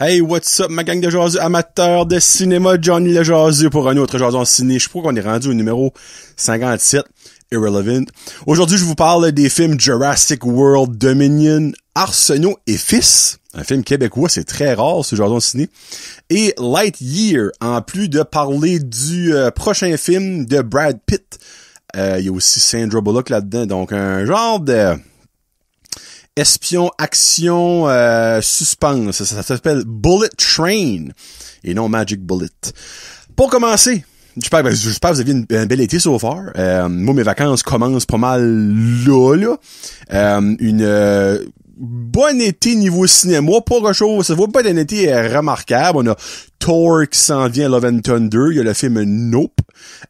Hey, what's up, ma gang de jaseux amateurs de cinéma, Johnny le pour un autre de ciné. Je crois qu'on est rendu au numéro 57, Irrelevant. Aujourd'hui, je vous parle des films Jurassic World Dominion, Arsenault et Fils, un film québécois, c'est très rare ce de ciné, et Lightyear, en plus de parler du euh, prochain film de Brad Pitt. Euh, il y a aussi Sandra Bullock là-dedans, donc un genre de espion, action, euh, suspense. Ça, s'appelle Bullet Train et non Magic Bullet. Pour commencer, J'espère, que vous avez eu un bel été so far. Euh, moi, mes vacances commencent pas mal là, là. Euh, une, bon été niveau cinéma, pas grand chose, ça va pas d'un été euh, remarquable. On a Thor qui s'en vient, Love and Thunder, il y a le film Nope.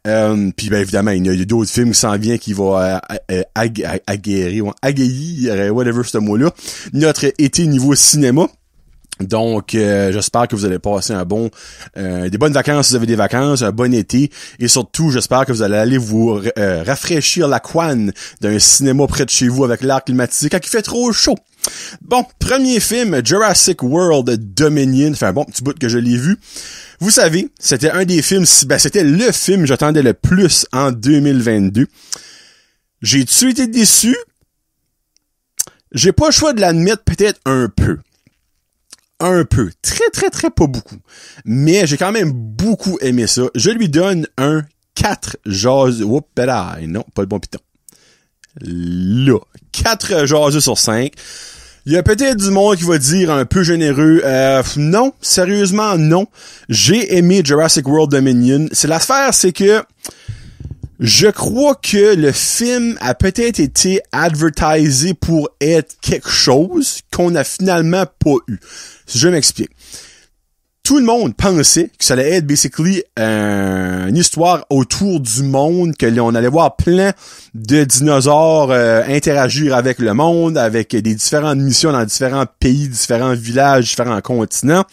Euh, puis bien évidemment, il y a, d'autres films qui s'en viennent qui vont euh, Aguerrer aguerrir, ou aguerrir, whatever ce mot-là. Notre été niveau cinéma. Donc, j'espère que vous allez passer un bon, des bonnes vacances si vous avez des vacances, un bon été, et surtout, j'espère que vous allez aller vous rafraîchir la couane d'un cinéma près de chez vous avec l'air climatisé quand il fait trop chaud. Bon, premier film, Jurassic World Dominion. enfin bon petit bout que je l'ai vu. Vous savez, c'était un des films, ben c'était le film que j'attendais le plus en 2022. J'ai-tu été déçu? J'ai pas le choix de l'admettre peut-être un peu. Un peu. Très, très, très pas beaucoup. Mais j'ai quand même beaucoup aimé ça. Je lui donne un 4 Jaws. Oups, ben là, non, pas le bon piton là. 4 euh, jours sur 5. Il y a peut-être du monde qui va dire un peu généreux, euh, non, sérieusement, non. J'ai aimé Jurassic World Dominion. C'est l'affaire, c'est que je crois que le film a peut-être été advertisé pour être quelque chose qu'on a finalement pas eu. Je m'explique tout le monde pensait que ça allait être basically une histoire autour du monde, que on allait voir plein de dinosaures euh, interagir avec le monde, avec des différentes missions dans différents pays, différents villages, différents continents.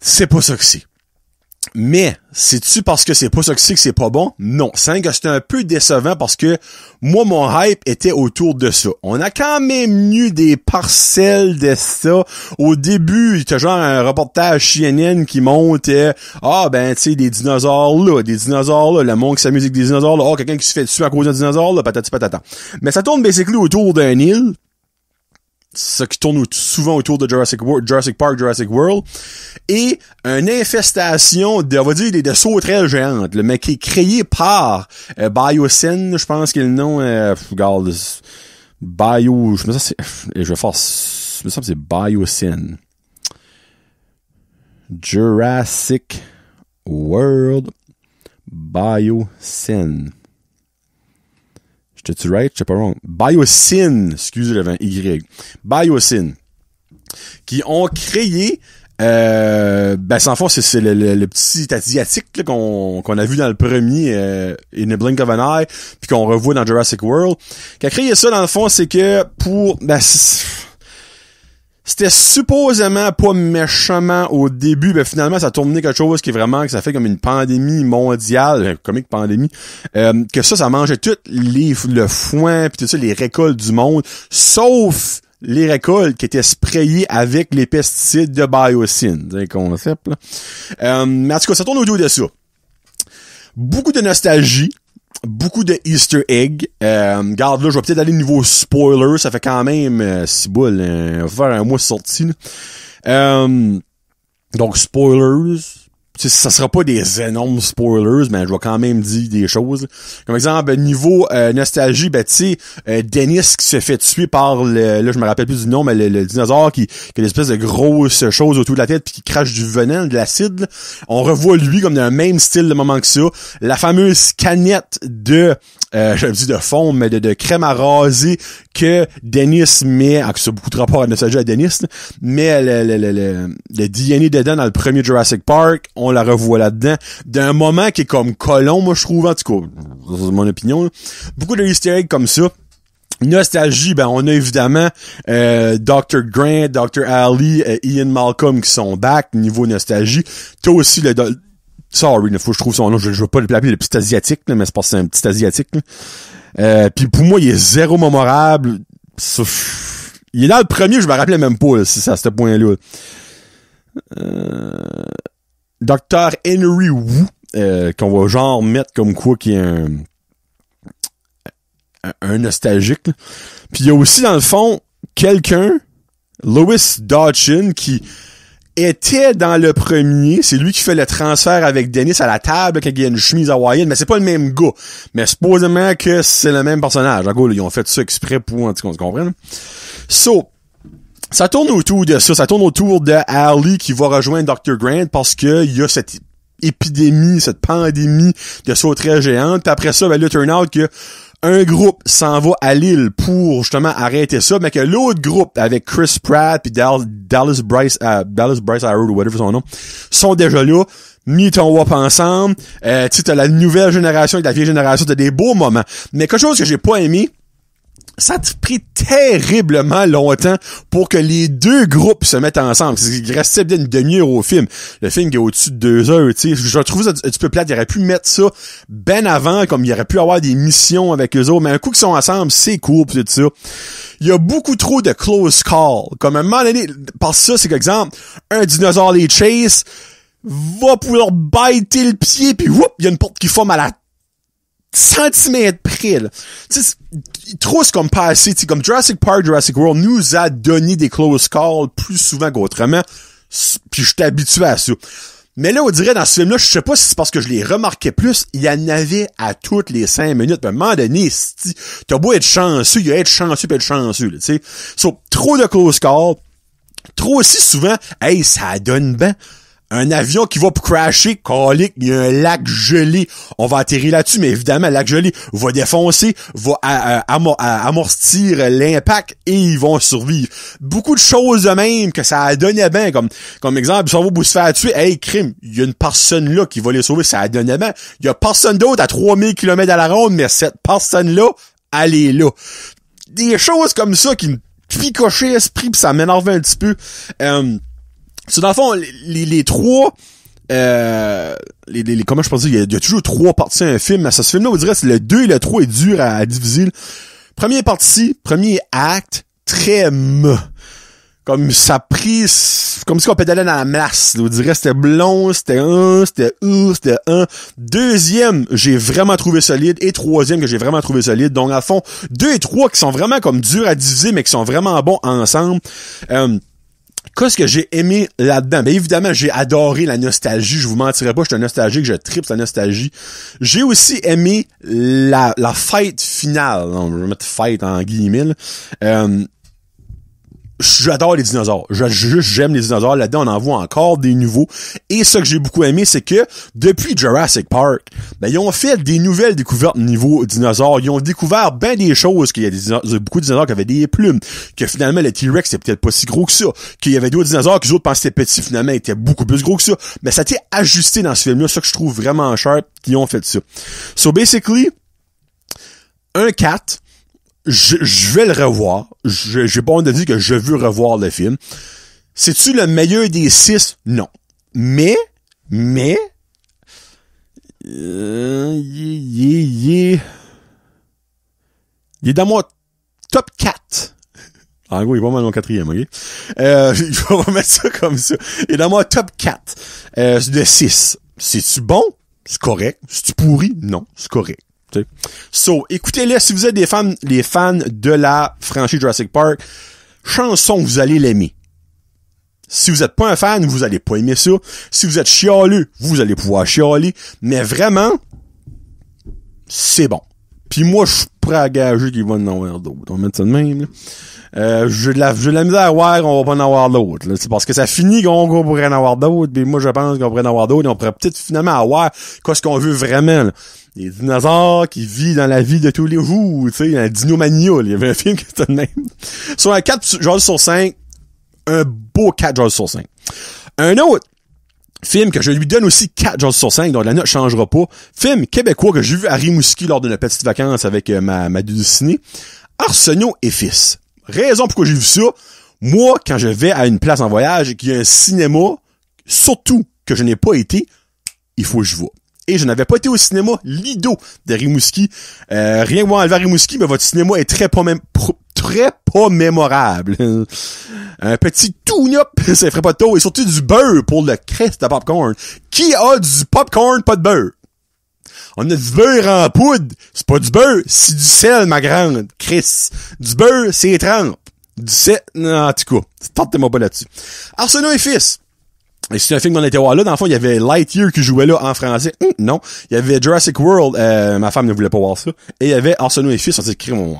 C'est pas ça que c'est. Mais, c'est-tu parce que c'est pas ça que c'est pas bon? Non. C'est que c'était un peu décevant parce que moi, mon hype était autour de ça. On a quand même eu des parcelles de ça. Au début, il y a genre un reportage CNN qui montait, ah ben, tu sais, des dinosaures là, des dinosaures là, le monde qui s'amuse avec des dinosaures là, oh, quelqu'un qui se fait dessus à cause d'un dinosaure là, patati patata. Mais ça tourne basically autour d'un île ce qui tourne souvent autour de Jurassic, World, Park, Jurassic World, et une infestation de, on va dire, sauterelles géantes, le mais qui est créé par euh, Biosyn, je pense qu'il est le nom, est euh, regarde, Bio, je me je vais faire, je me sens que c'est Biosyn. Jurassic World Biosyn. J'étais-tu right? pas wrong. Biosyn, excusez le Y. Biosyn, qui ont créé euh, ben, sans fond, c'est le, le, le, petit asiatique qu'on qu'on a vu dans le premier euh, In the Blink of an Eye, puis qu'on revoit dans Jurassic World. Qui a créé ça, dans le fond, c'est que pour... Ben, c'était supposément pas méchamment au début, mais finalement ça tournait quelque chose qui est vraiment que ça fait comme une pandémie mondiale, une comique pandémie, euh, que ça, ça mangeait tout le foin puis tout ça, les récoltes du monde, sauf les récoltes qui étaient sprayées avec les pesticides de biocine. C'est un concept là. Euh, mais en tout cas, ça tourne au dessus de ça. Beaucoup de nostalgie beaucoup de Easter Egg. Euh, garde là, je vais peut-être aller niveau spoiler. Ça fait quand même euh, boules. Euh, on faire un mois sorti. Euh, donc, spoilers ça sera pas des énormes spoilers, mais je vais quand même dire des choses. Comme exemple, niveau euh, nostalgie, ben tu sais, euh, Dennis qui se fait tuer par le, là je me rappelle plus du nom, mais le, dinosaure qui, qui a espèce de grosse chose autour de la tête puis qui crache du venin, de l'acide. On revoit lui comme dans le même style de moment que ça. La fameuse canette de euh, je de fond, mais de, crème à raser que Dennis met, que ça a beaucoup de rapport à nostalgie à Dennis, mais le, le, le, dedans dans le premier Jurassic Park, on la revoit là-dedans, d'un moment qui est comme colon, moi je trouve, en tout cas, c'est mon opinion, beaucoup de easter comme ça, Nostalgie, ben on a évidemment euh, Dr. Grant, Dr. Ali, euh, Ian Malcolm qui sont back niveau nostalgie. T'as aussi le, Sorry, il faut je trouve son nom. Je, veux pas le l'appeler le petit asiatique, mais c'est parce que c'est un petit asiatique. Euh, puis pour moi, il est zéro mémorable. Il est là le premier, je me rappelais même pas si c'est à ce point-là. Euh... Docteur Henry Wu, euh, qu'on va genre mettre comme quoi qui est un, un, nostalgique. Puis il y a aussi dans le fond quelqu'un, Louis Dodgson, qui était dans le premier. C'est lui qui fait le transfert avec Dennis à la table quand il a une chemise hawaïenne, mais c'est pas le même gars. Mais supposément que c'est le même personnage. En gros, ils ont fait ça exprès pour, se comprenne. So, ça tourne autour de ça. Ça tourne autour de Ali qui va rejoindre Dr. Grant parce que il y a cette épidémie, cette pandémie de sauterelles géantes. Puis après ça, ben là, turn out que un groupe s'en va à Lille pour justement arrêter ça, mais que l'autre groupe avec Chris Pratt puis Dallas Bryce euh, Dallas Bryce Howard ou whatever son nom sont déjà là mis ton WAP ensemble. Euh, tu t'as la nouvelle génération et la vieille génération, t'as des beaux moments. Mais quelque chose que j'ai pas aimé, ça a pris terriblement longtemps pour que les deux groupes se mettent ensemble. Il restait bien une demi-heure au film. Le film qui est au-dessus de deux heures, tu sais. Je trouve ça un petit peu plate. Il aurait pu mettre ça ben avant, comme il aurait pu avoir des missions avec eux autres. Mais un coup qu'ils sont ensemble, c'est cool pis ça. Il y a beaucoup trop de close call. Comme un moment donné, par ça, c'est qu'exemple, un dinosaure les chase, va pouvoir bêter le pied puis whoop, il y a une porte qui forme à la centimètres près, là. Tu sais, trop comme passé, comme Jurassic Park, Jurassic World nous a donné des close calls plus souvent qu'autrement, puis je suis habitué à ça. Mais là, on dirait, dans ce film-là, je sais pas si c'est parce que je les remarquais plus, il y en avait à toutes les cinq minutes. À un moment donné, t'as beau être chanceux, il y a être chanceux pis être chanceux, tu sais. trop de close calls, trop aussi souvent, hey, ça donne ben un avion qui va crasher, collique, il y a un lac gelé. On va atterrir là-dessus, mais évidemment, le lac gelé va défoncer, va amortir l'impact et ils vont survivre. Beaucoup de choses de même que ça a donné bien, comme, comme exemple, si on va se faire tuer, hey, crime, il y a une personne là qui va les sauver, ça a donné bien. Il y a personne d'autre à 3000 km à la ronde, mais cette personne-là, elle est là. Des choses comme ça qui me picochaient l'esprit pis ça m'énervait un petit peu. Euh, c'est dans le fond, les, les trois... Euh, les, les, comment je pense il y, a, il y, a toujours trois parties à un film, mais ça, ce film-là, vous dirait que le 2 et le 3 est dur à, diviser. Premier partie, premier acte, très me Comme ça prise comme si on pédalait dans la masse. On dirait c'était blond, c'était un, c'était ouf, c'était un. Deuxième, j'ai vraiment trouvé solide. Et troisième, que j'ai vraiment trouvé solide. Donc, à fond, deux et trois qui sont vraiment comme durs à diviser, mais qui sont vraiment bons ensemble. Euh, Qu'est-ce que j'ai aimé là-dedans? Mais ben, évidemment, j'ai adoré la nostalgie. Je vous mentirai pas, je suis un nostalgique, je tripe la nostalgie. J'ai aussi aimé la, la fête finale. On va mettre fête en guillemets j'adore les dinosaures. J'aime les dinosaures. Là-dedans, on en voit encore des nouveaux. Et ce que j'ai beaucoup aimé, c'est que depuis Jurassic Park, ben, ils ont fait des nouvelles découvertes niveau dinosaures. Ils ont découvert ben des choses, qu'il y a des beaucoup de dinosaures qui avaient des plumes, que finalement le T-Rex était peut-être pas si gros que ça, qu'il y avait d'autres dinosaures que les autres pensaient petits, finalement étaient beaucoup plus gros que ça. Mais ça a été ajusté dans ce film-là, ça que je trouve vraiment cher, qu'ils ont fait ça. So basically, un 4 je, vais le revoir. J'ai pas honte de dire que je veux revoir le film. C'est-tu le meilleur des six? Non. Mais, mais, euh, il, est dans mon top 4. En gros, il est pas mal mon quatrième, ok? Euh, je vais remettre ça comme ça. Il est dans mon top 4 euh, de 6. C'est-tu bon? C'est correct. C'est-tu pourri? Non, c'est correct. So, écoutez-les si vous êtes des fans, les fans de la franchise Jurassic Park. Chanson, vous allez l'aimer. Si vous êtes pas un fan, vous allez pas aimer ça. Si vous êtes chialeux, vous allez pouvoir chialer. Mais vraiment, c'est bon. Puis moi, je suis prêt à gager qu'il va en avoir d'autres. On va mettre ça de même. Là. Euh, j'ai de la, j'ai la misère à voir on va pas en avoir d'autres. C'est parce que ça finit qu'on pourrait en avoir d'autres, puis moi je pense qu'on pourrait en avoir d'autres, on pourrait peut-être finalement avoir quoi ce qu'on veut vraiment. Les dinosaures qui vivent dans la vie de tous les jours, tu sais, la dinomania, il y avait un film qui était de même. Sur un 4 genre sur 5, un beau 4 genre sur 5. Un autre Film que je lui donne aussi 4 jours sur 5, donc la note changera pas. Film québécois que j'ai vu à Rimouski lors de nos petite vacances avec euh, ma, ma dulcinée. et fils. Raison pourquoi j'ai vu ça. Moi, quand je vais à une place en voyage et qu'il y a un cinéma, surtout que je n'ai pas été, il faut que je vois et je n'avais pas été au cinéma Lido de Rimouski. Euh, rien que moi enlever Rimouski, mais votre cinéma est très pas, même, très pas mémorable. Un petit tout ça ferait pas de tôt, et surtout du beurre pour le crest de popcorn. Qui a du popcorn, pas de beurre? On a du beurre en poudre. C'est pas du beurre, c'est du sel, ma grande. Chris. Du beurre, c'est trempe. Du sel, en tout cas. Tentez-moi pas là-dessus. Arsenal et fils. Et c'est un film qu'on était voir là. Dans le fond, il y avait Lightyear qui jouait là en français. Hum, non. Il y avait Jurassic World. Euh, ma femme ne voulait pas voir ça. Et il y avait Arsenault et Fils. On s'est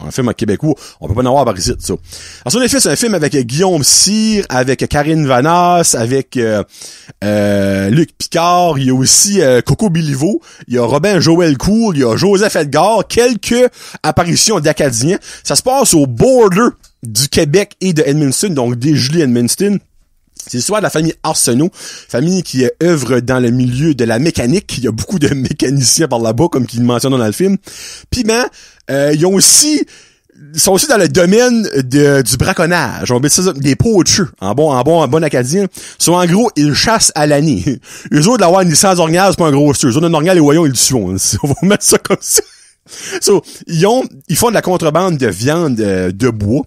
un film québécois. On peut pas en avoir par ici, ça. Arsenault et Fils, c'est un film avec Guillaume Cyr, avec Karine Vanas, avec euh, euh, Luc Picard. Il y a aussi Coco Biliveau. Il y a Robin Joël Cool. Il y a Joseph Edgar. Quelques apparitions d'Acadiens. Ça se passe au border du Québec et de Edmundston. Donc, des Julie Edmundston. C'est l'histoire de la famille Arsenault, famille qui œuvre dans le milieu de la mécanique. Il y a beaucoup de mécaniciens par là-bas, comme qu'ils mentionnent dans le film. Puis ben, euh, ils ont aussi ils sont aussi dans le domaine de, du braconnage. On met ça des pocheux, en bon, en bon, en bon acadien. Soit en gros, ils chassent à l'année. Eux autres, d'avoir une licence orgnale, c'est pas un gros sûr. Ils ont un orgnale, les voyons, ils le tuent. On va mettre ça comme ça. So, ils ont, ils font de la contrebande de viande euh, de bois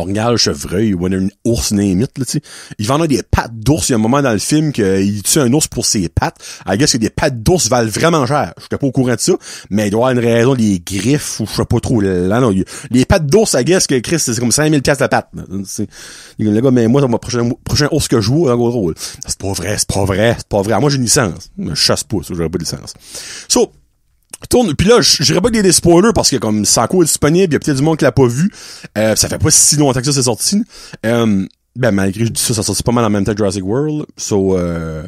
regarde chevreuil ou une ours némite, là, tu sais. Ils vendent des pattes d'ours. Il y a un moment dans le film qu'il tue un ours pour ses pattes. I guess que des pattes d'ours valent vraiment cher. Je suis pas au courant de ça, mais il doit y avoir une raison, les griffes, ou je sais pas trop, là, non. Les pattes d'ours, à guess que Chris, c'est comme 5000 pièces la patte. C'est, le gars, mais moi, dans mon prochain, prochain ours que je joue, un gros rôle. C'est pas vrai, c'est pas vrai, c'est pas vrai. Moi, j'ai une licence. Je chasse pas, ça, j'aurais pas de licence. So, tourne puis là je dirais pas que des spoilers parce que comme ça est disponible il y a peut-être du monde qui l'a pas vu euh, ça fait pas si longtemps que ça c'est sorti euh, ben malgré ça ça sorti pas mal en même temps Jurassic World so euh,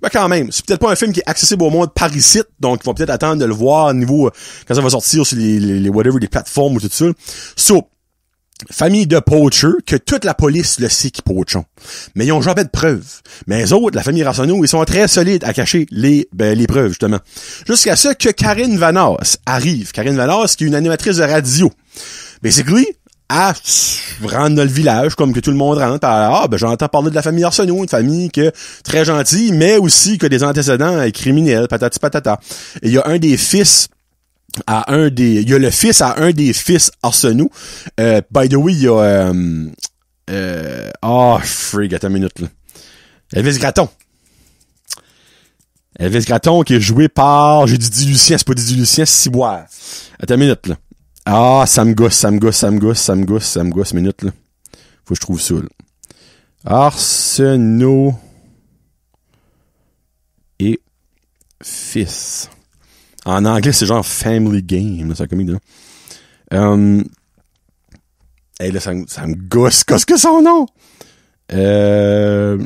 ben quand même c'est peut-être pas un film qui est accessible au monde par ici donc ils vont peut-être attendre de le voir au niveau euh, quand ça va sortir sur les, les, les whatever les plateformes ou tout ça so famille de poachers que toute la police le sait qu'ils poachent. Mais ils ont jamais de preuves. Mais les autres, la famille Rassonneau, ils sont très solides à cacher les, ben, les preuves, justement. Jusqu'à ce que Karine Vanas arrive. Karine Vanas, qui est une animatrice de radio. Basically, à rentre dans le village, comme que tout le monde rentre. Ah, ben, j'entends parler de la famille Arsenault, une famille que, très gentille, mais aussi que des antécédents criminels, patati patata. Et il y a un des fils à un des. Il y a le fils à un des fils Arsenault. Euh, by the way, il y a. Ah, euh, oh, frig, attends une minute là. Elvis Graton Elvis Graton qui est joué par. J'ai dit Lucien, c'est pas dit Lucien, c'est Ciboire. Attends une minute là. Ah, ça me gosse, ça me gosse, ça me gosse, ça me minute là. Faut que je trouve ça là. Arsenault et fils. En anglais, c'est genre Family Game, sa commune Um, hey, là, ça, me gosse. Qu'est-ce que son nom? Euh,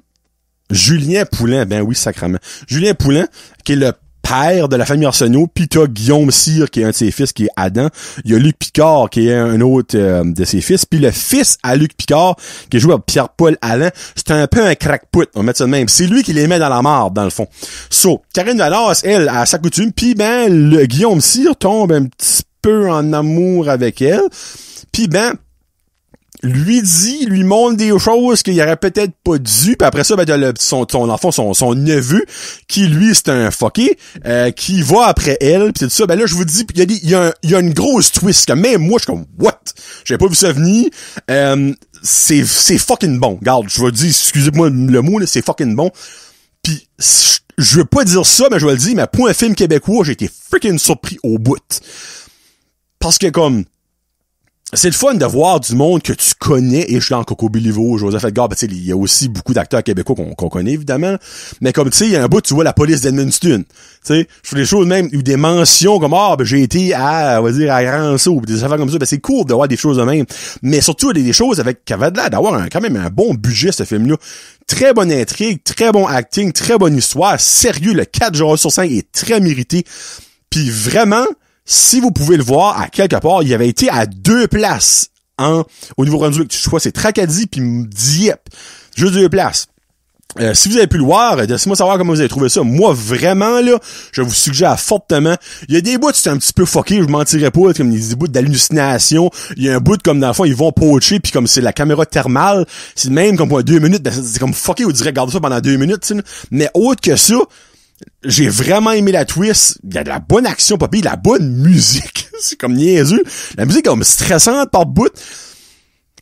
Julien Poulin. Ben oui, sacrament. Julien Poulin, qui est le père de la famille Arsenault, puis t'as Guillaume Cyr, qui est un de ses fils, qui est Adam. Il y a Luc Picard, qui est un autre euh, de ses fils, puis le fils à Luc Picard, qui joue joué Pierre-Paul Alain, c'est un peu un crackpot, on va mettre ça de même. C'est lui qui les met dans la marde, dans le fond. So, Karine Valas, elle, à sa coutume, puis ben, le Guillaume Cyr tombe un petit peu en amour avec elle, puis ben, lui dit, lui montre des choses qu'il aurait peut-être pas dû, puis après ça, ben, son, enfant, son, neveu, qui lui, c'est un fucké, euh, qui va après elle, pis tout ça, ben là, je vous dis, il y, a y, une grosse twist, que même moi, je suis comme, what? J'ai pas vu ça venir, euh, c'est, c'est fucking bon, garde, je vais dire, excusez-moi le mot, là, c'est fucking bon, pis je veux pas dire ça, mais je vais le dire, mais pour un film québécois, j'ai été freaking surpris au bout. Parce que, comme, c'est le fun de voir du monde que tu connais, et je suis en Coco Bilivo, Joseph Edgar, ben, il y a aussi beaucoup d'acteurs québécois qu'on connaît, évidemment. Mais comme, tu sais, il y a un bout, tu vois la police d'Edmundston. Tu sais, je fais des choses même, ou des mentions comme, ah, ben, j'ai été à, on va dire, à ou des affaires comme ça. Ben, c'est cool de voir des choses de même. Mais surtout, des, des choses avec, qui d'avoir quand même un bon budget, ce film-là. Très bonne intrigue, très bon acting, très bonne histoire. Sérieux, le 4 jours sur 5 est très mérité. Puis vraiment, si vous pouvez le voir, à quelque part, il avait été à deux places en, hein, au niveau rendu, tu crois c'est Tracadie puis Dieppe. Juste deux places. Euh, si vous avez pu le voir, euh, laissez-moi savoir comment vous avez trouvé ça. Moi, vraiment, là, je vous suggère fortement. Il y a des bouts, c'est un petit peu fucké, je vous mentirais pas, comme des bouts d'hallucination. Il y a un bout, comme dans le fond, ils vont poacher, puis comme c'est la caméra thermale, c'est même comme pour deux minutes, ben, c'est comme fucké, on dirait, garde ça pendant deux minutes, Mais autre que ça, j'ai vraiment aimé la twist. Il y a de la bonne action, papy, de la bonne musique. c'est comme niaiseux. La musique est comme stressante par bout.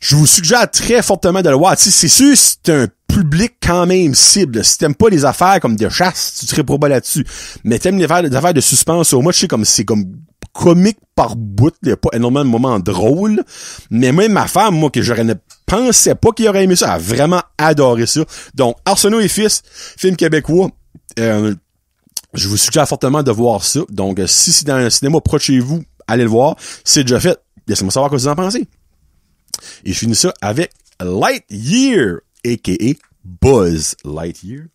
Je vous suggère très fortement de le voir. c'est sûr, c'est un public quand même cible. Si t'aimes pas les affaires comme de chasse, tu serais pas là-dessus. Mais t'aimes les affaires, de suspense. Au moins, je sais comme c'est comme comique par bout. Il n'y a pas énormément de moments drôles. Mais même ma femme, moi, que j'aurais ne pensais pas qu'il aurait aimé ça, a vraiment adoré ça. Donc, Arsenault et Fils, film québécois. Euh, je vous suggère fortement de voir ça. Donc, euh, si c'est dans un cinéma proche chez vous, allez le voir. C'est déjà fait. Laissez-moi savoir ce que vous en pensez. Et je finis ça avec Lightyear, a.k.a. Buzz Lightyear.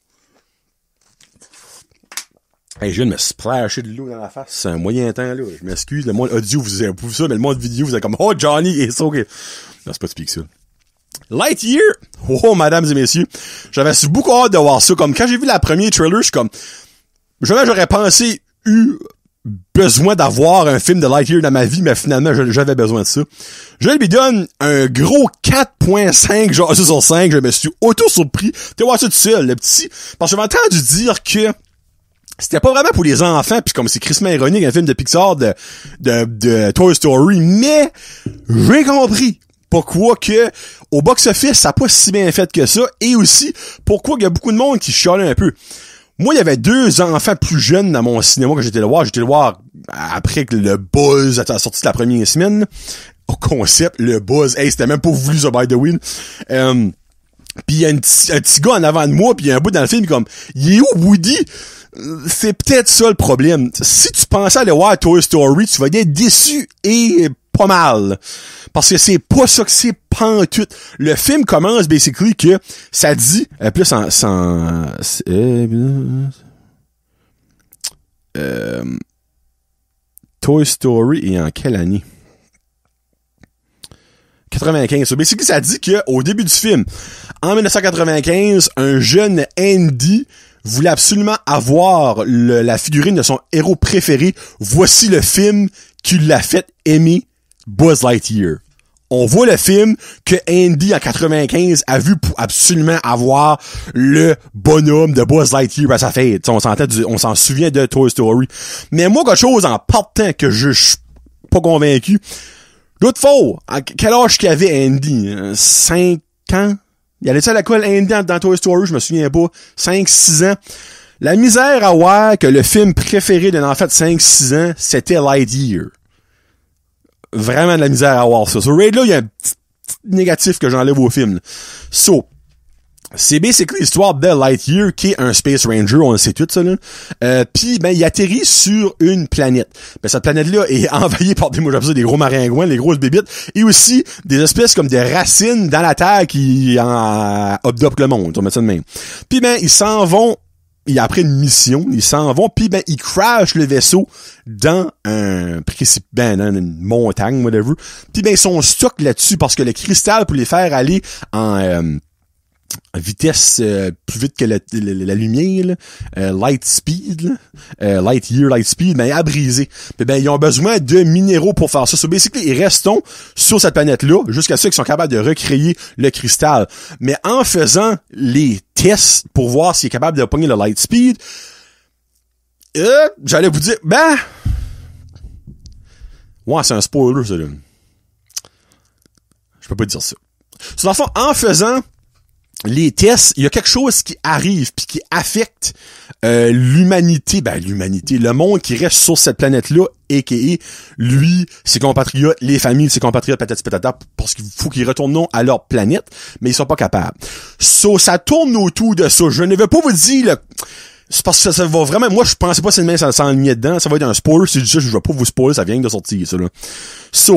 Hey, je viens de me splasher de l'eau dans la face. C'est un moyen temps, là. Je m'excuse. Le monde audio, vous avez ça, mais le monde vidéo, vous êtes comme, oh, Johnny, ça ok. Non, c'est pas typique, ça. Lightyear! Oh, oh, mesdames et messieurs. J'avais beaucoup hâte de voir ça. Comme quand j'ai vu la première trailer, je suis comme, jamais j'aurais pensé eu besoin d'avoir un film de Lightyear dans ma vie, mais finalement, j'avais besoin de ça. Je lui donne un gros 4.5 genre sur 5. Je me suis auto-surpris. T'es voir ça tout seul, le petit. Parce que j'avais entendu dire que c'était pas vraiment pour les enfants, puis comme c'est Christmas ironique, un film de Pixar de, de, Toy Story, mais j'ai compris pourquoi que au box-office, ça n'a pas si bien fait que ça, et aussi pourquoi il y a beaucoup de monde qui chialait un peu. Moi, il y avait deux enfants plus jeunes dans mon cinéma que j'étais le voir. J'étais le voir après que le buzz a sorti de la première semaine. Au concept, le buzz. Hey, c'était même pas voulu, ça, by the Wind*. Euh, puis y a un petit gars en avant de moi, puis y a un bout dans le film comme Il est Woody? C'est peut-être ça le problème. Si tu pensais aller voir Toy Story, tu vas être déçu et pas mal. Parce que c'est pas ça que c'est pantoute. Le film commence, basically, que ça dit, euh, plus en, euh, euh, Toy Story et en quelle année? 95. Basically, ça dit que au début du film, en 1995, un jeune Andy voulait absolument avoir la figurine de son héros préféré. Voici le film qui l'a fait aimer Buzz Lightyear. On voit le film que Andy en 95 a vu pour absolument avoir le bonhomme de Buzz Lightyear à sa fête. on s'en on s'en souvient de Toy Story. Mais moi, quelque chose en partant que je suis pas convaincu. L'autre fois, quel âge qu'il avait Andy? 5 ans? Il y allait à l'école Andy dans, dans Toy Story, je me souviens pas. 5, 6 ans. La misère à voir que le film préféré d'un enfant de 5-6 ans, c'était Lightyear vraiment de la misère à avoir ça. Ce raid-là, il y a un petit, négatif que j'enlève au film. So, c'est basically l'histoire de Lightyear qui est un Space Ranger, on le sait tout ça là. Euh, puis ben il atterrit sur une planète. Ben cette planète là est envahie par des moi des gros maringouins, des grosses bébites et aussi des espèces comme des racines dans la terre qui en euh, le monde, on met ça de même. Puis ben ils s'en vont et après une mission, ils s'en vont, puis ben, ils crashent le vaisseau dans un ben, dans une montagne, whatever. Puis ben, ils sont stuck là-dessus parce que le cristal pour les faire aller en... Euh, vitesse euh, plus vite que la, lumière, euh, light speed, euh, light year, light speed, mais ben, à briser. Ben, ben, ils ont besoin de minéraux pour faire ça. So, basically, ils restons sur cette planète-là jusqu'à ce qu'ils sont capables de recréer le cristal. Mais en faisant les tests pour voir s'ils est capables de pogner le light speed, j'allais vous dire, ben... Ouais, c'est un spoiler, ça, là. Je peux pas dire ça. So, dans le en faisant les tests, il y a quelque chose qui arrive puis qui affecte euh, l'humanité, ben l'humanité, le monde qui reste sur cette planète-là, et qui lui, ses compatriotes, les familles ses compatriotes, patati parce qu'il faut qu'ils retournent à leur planète, mais ils sont pas capables. So, ça tourne autour de ça. Je ne vais pas vous dire parce que ça, va vraiment. Moi, je pensais pas si le ça s'enlignait dedans. Ça va être un spoiler. C'est juste, je vais pas vous spoiler, ça vient de sortir, ça,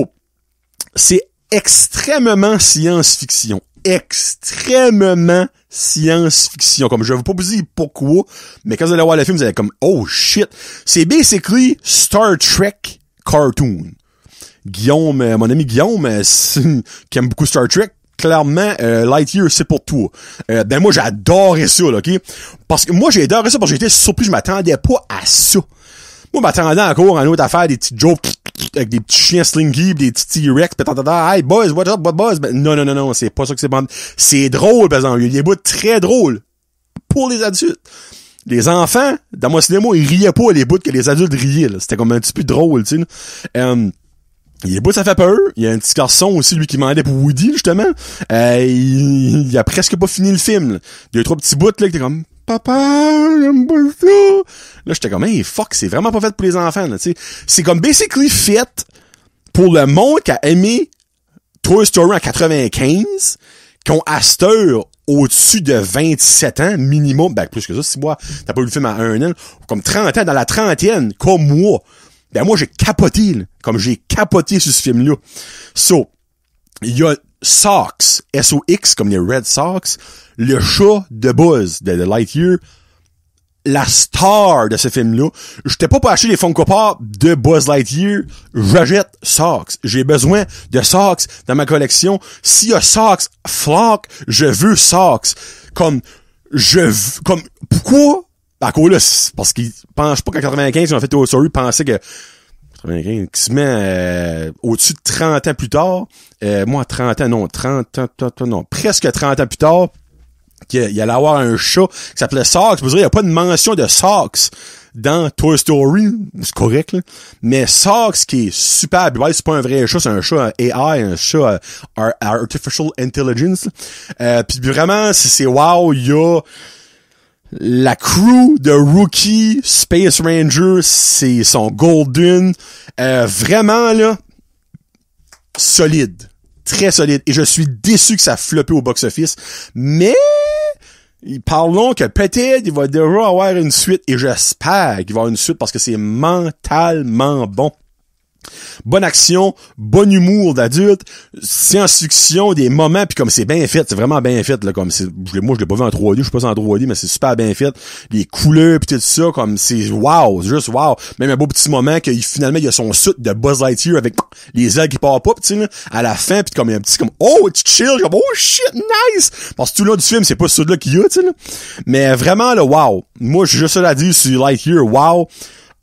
c'est extrêmement science-fiction extrêmement science-fiction. Comme je vais pas vous dire pourquoi, mais quand vous allez voir le film, vous allez comme oh shit. C'est basically Star Trek cartoon. Guillaume, euh, mon ami Guillaume, euh, qui aime beaucoup Star Trek, clairement, euh, Lightyear, c'est pour toi. ben moi, j'adorais ça, là, OK? Parce que moi, j'ai adoré ça parce que j'étais surpris, je m'attendais pas à ça. Moi, m'attendais encore à une autre affaire, des petits jokes avec des petits chiens slingy, des petits T-Rex, hey boys, what's up, what boys? Ben, non, non, non, non, c'est pas ça que c'est bon. C'est drôle, par exemple. Il y a des bouts très drôles pour les adultes. Les enfants, dans mon cinéma, ils riaient pas les bouts que les adultes riaient. C'était comme un petit peu drôle, tu sais. Euh, il est beau, ça fait peur. Il y a un petit garçon aussi, lui, qui aidé pour Woody, justement. Euh, il, a presque pas fini le film. Là. Il y a eu trois petits bouts, là, qui étaient comme, papa, j'aime pas ça. Là, j'étais comme, hey, fuck, c'est vraiment pas fait pour les enfants, tu sais. C'est comme basically fait pour le monde qui a aimé Toy Story en 95, qui ont Asteur au-dessus de 27 ans, minimum, ben, plus que ça, si moi, t'as pas vu le film à un an, comme 30 ans, dans la trentaine, comme moi. Ben, moi, j'ai capoté, comme j'ai capoté sur ce film-là. So, il y a Sox, S-O-X, comme les Red Sox, le chat de Buzz de, Lightyear, la star de ce film-là. J'étais pas pour acheter les Funko Pop de Buzz Lightyear. J'achète Sox. J'ai besoin de Sox dans ma collection. S'il y a Sox, Flock, je veux Sox. Comme, je comme, pourquoi? À cause là, parce qu'ils pense pas qu'en 95, ils ont fait au sorry, penser que qui se met euh, au-dessus de 30 ans plus tard, euh, moi 30 ans, non, 30 ans, 30 ans, non, presque 30 ans plus tard, qu'il allait avoir un chat qui s'appelait Sox. Vous il n'y a pas de mention de Sox dans Toy Story, c'est correct, là. mais Sox qui est super ouais, c'est pas un vrai chat, c'est un chat AI, un chat euh, Artificial Intelligence. Euh, Puis vraiment, c'est wow, il y a la crew de Rookie, Space Ranger, c'est son Golden. Euh, vraiment, là, solide. Très solide. Et je suis déçu que ça a au box-office. Mais, parlons que peut-être il va devoir avoir une suite. Et j'espère qu'il va avoir une suite parce que c'est mentalement bon bonne action, bon humour d'adulte, science-fiction, des moments, puis comme c'est bien fait, c'est vraiment bien fait, là, comme moi je l'ai pas vu en 3D, je suis pas en 3D, mais c'est super bien fait, les couleurs pis tout ça, comme c'est wow, juste wow, même un beau petit moment que finalement il y a son soute de Buzz Lightyear avec les ailes qui partent pas, pis à la fin, puis comme il y a un petit comme, oh, it's chill, comme, oh shit, nice, parce que tout là du film, c'est pas ce là qu'il y a, tu sais, mais vraiment, le wow, moi je suis juste ça à dire sur Lightyear, wow,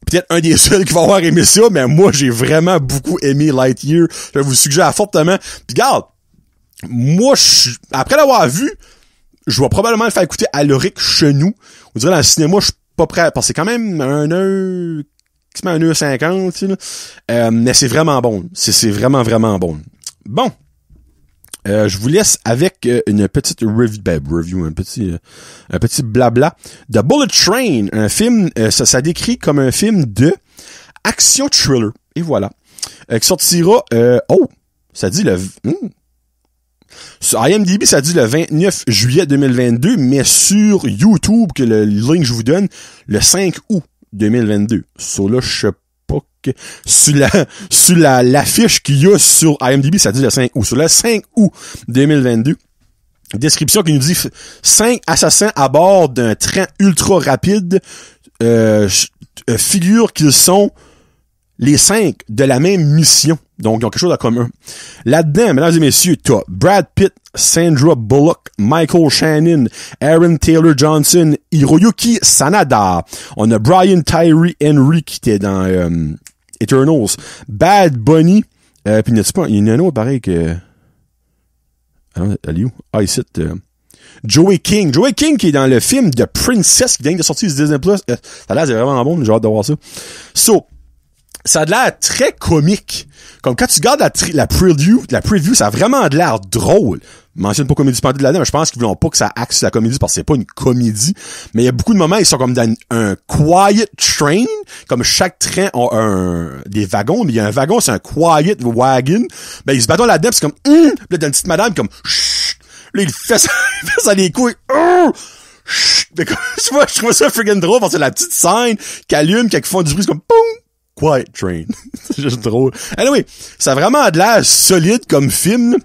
peut-être un des seuls qui va avoir aimé ça, mais moi, j'ai vraiment beaucoup aimé Lightyear. Je vous suggère fortement. Puis regarde, moi, après l'avoir vu, je vais probablement le faire écouter à Loric Chenou. On dirait dans le cinéma, je suis pas prêt, parce que c'est quand même un heure, un heure euh, mais c'est vraiment bon. C'est vraiment, vraiment bon. Bon. Euh, je vous laisse avec euh, une petite review, ben, un petit, euh, un petit blabla de Bullet Train, un film, ça, ça, décrit comme un film de action thriller. Et voilà, qui sortira, oh, ça dit le, hmm. Sur IMDb, ça dit le 29 juillet 2022, mais sur YouTube, que le link que je vous donne, le 5 août 2022. So là, je sur la sur l'affiche qu'il y a sur IMDb, ça dit le 5 août, sur le 5 août 2022. Description qui nous dit 5 assassins à bord d'un train ultra rapide euh, euh figurent qu'ils sont les cinq de la même mission. Donc, ils ont quelque chose en commun. Là-dedans, mesdames et messieurs, as Brad Pitt, Sandra Bullock, Michael Shannon, Aaron Taylor Johnson, Hiroyuki Sanada. On a Brian Tyree Henry qui était dans euh, Eternals. Bad Bunny. Euh, puis, pas, il y en a un autre pareil que... Hein, elle est où? Ah, ici, euh, Joey King. Joey King qui est dans le film The Princess qui vient de sortir sur Disney+. Euh, ça a l'air vraiment bon, j'ai hâte de voir ça. So, ça a l'air très comique. Comme quand tu regardes la, preview, la preview, ça a vraiment de l'air drôle. Je mentionne pas comédie spontanée de l'année, mais je pense qu'ils veulent pas que ça axe la comédie parce que c'est pas une comédie. Mais il y a beaucoup de moments, ils sont comme dans un quiet train, comme chaque train a un, des wagons, mais il y a un wagon, c'est un quiet wagon. Ben, ils se battent là-dedans, c'est comme, hum! Là, une petite madame, comme, chut! Là, il fait ça, il fait ça les couilles, je hum! vois, je trouve ça freaking drôle parce que la petite scène qui allume, qui font du bruit, c'est comme, boum! White Train. c'est juste drôle. Anyway, ça a vraiment de l'air solide comme film.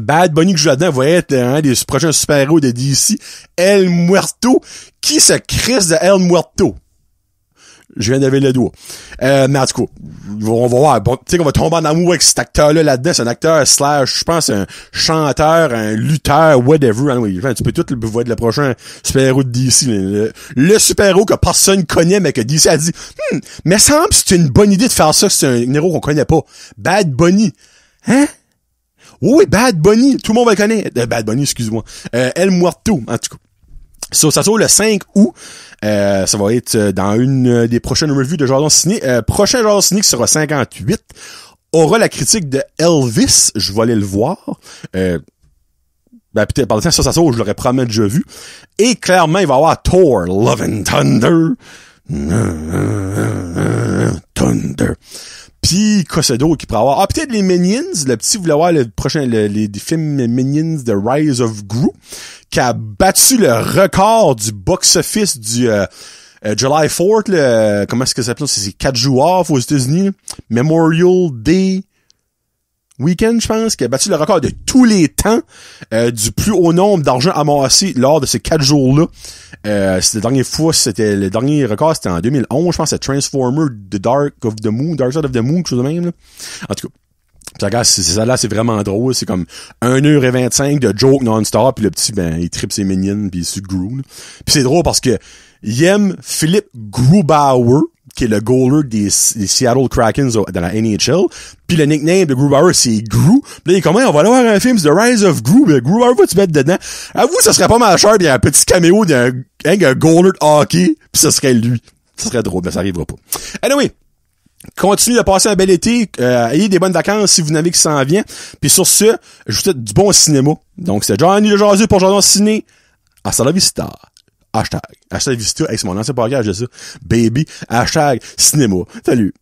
Bad Bunny que dedans va être euh, un des prochains super-héros de DC, El Muerto. Qui se crisse de El Muerto? Je viens d'avoir le doigt. Euh, mais en tout cas, on va voir. Bon, tu sais qu'on va tomber en amour avec cet acteur-là là-dedans. C'est un acteur slash, je pense, un chanteur, un lutteur, whatever. tu peux tout le voir de le prochain super-héros de DC. Le, super-héros que personne connaît, mais que DC a dit, hmm, mais semble c'est une bonne idée de faire ça, c'est un héros qu'on connaît pas. Bad Bunny. Hein? Oui, Bad Bunny. Tout le monde va le connaître. Euh, Bad Bunny, excuse-moi. Euh, El Muerto, en tout cas. So, ça le 5 août. Euh, ça va être euh, dans une des prochaines revues de Jordan Ciné. Euh, prochain Jordan Ciné qui sera 58 aura la critique de Elvis. Je vais aller le voir. Euh, ben, putain, par le temps, ça, ça je l'aurais probablement déjà vu. Et clairement, il va y avoir Thor, Love and Thunder. Thunder. Puis, quoi qui pourrait avoir? Ah, peut-être les Minions. Le petit voulait voir le prochain, les, films Minions The Rise of Gru, qui a battu le record du box-office du euh, euh, July 4th, le, comment est-ce que ça s'appelle? C'est 4 jours off aux États-Unis. Memorial Day week-end, je pense, qui a battu le record de tous les temps euh, du plus haut nombre d'argent amassé lors de ces quatre jours-là. Euh, la dernière fois, c'était le dernier record, c'était en 2011, je pense, c'est Transformer, The Dark of the Moon, Dark Side of the Moon, quelque chose de même. Là. En tout cas. ça là, c'est vraiment drôle. C'est comme 1h25 de joke non-stop, puis le petit, ben, il tripe ses minions, puis il se groove. Puis c'est drôle parce que Yem, Philippe Grubauer, qui est le goaler des, Seattle Krakens dans la NHL. Puis le nickname de Grubauer, c'est Groo. là, il est comment? on va aller voir un film, c'est The Rise of Groo? mais Grubauer va-tu mettre dedans? Avoue, ça serait pas mal cher, pis un petit caméo d'un hein, un de hockey, puis ce serait lui. Ce serait drôle, mais ça arrivera pas. Anyway, Continuez de passer un bel été, euh, ayez des bonnes vacances si vous n'avez qui s'en vient. Puis sur ce, je vous souhaite du bon cinéma. Donc c'est Johnny le Jaseux pour Jordan Ciné. Hasta la vista hashtag. Hashtag Visita, hey, c'est mon ancien podcast, j'ai ça. Baby, hashtag cinéma. Salut.